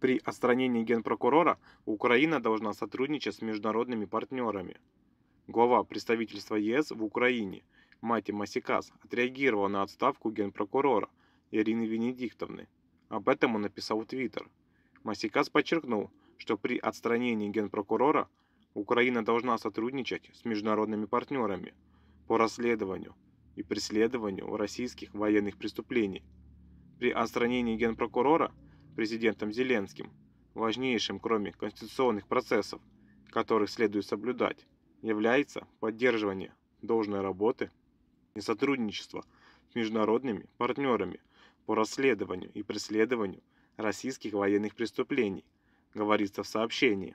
При отстранении генпрокурора Украина должна сотрудничать с международными партнерами. Глава представительства ЕС в Украине Мати Масикас отреагировала на отставку генпрокурора Ирины Венедиктовны. Об этом он написал в Твиттер. Масикас подчеркнул, что при отстранении генпрокурора Украина должна сотрудничать с международными партнерами по расследованию и преследованию российских военных преступлений. При отстранении генпрокурора – президентом Зеленским, важнейшим, кроме конституционных процессов, которых следует соблюдать, является поддерживание должной работы и сотрудничество с международными партнерами по расследованию и преследованию российских военных преступлений, говорится в сообщении.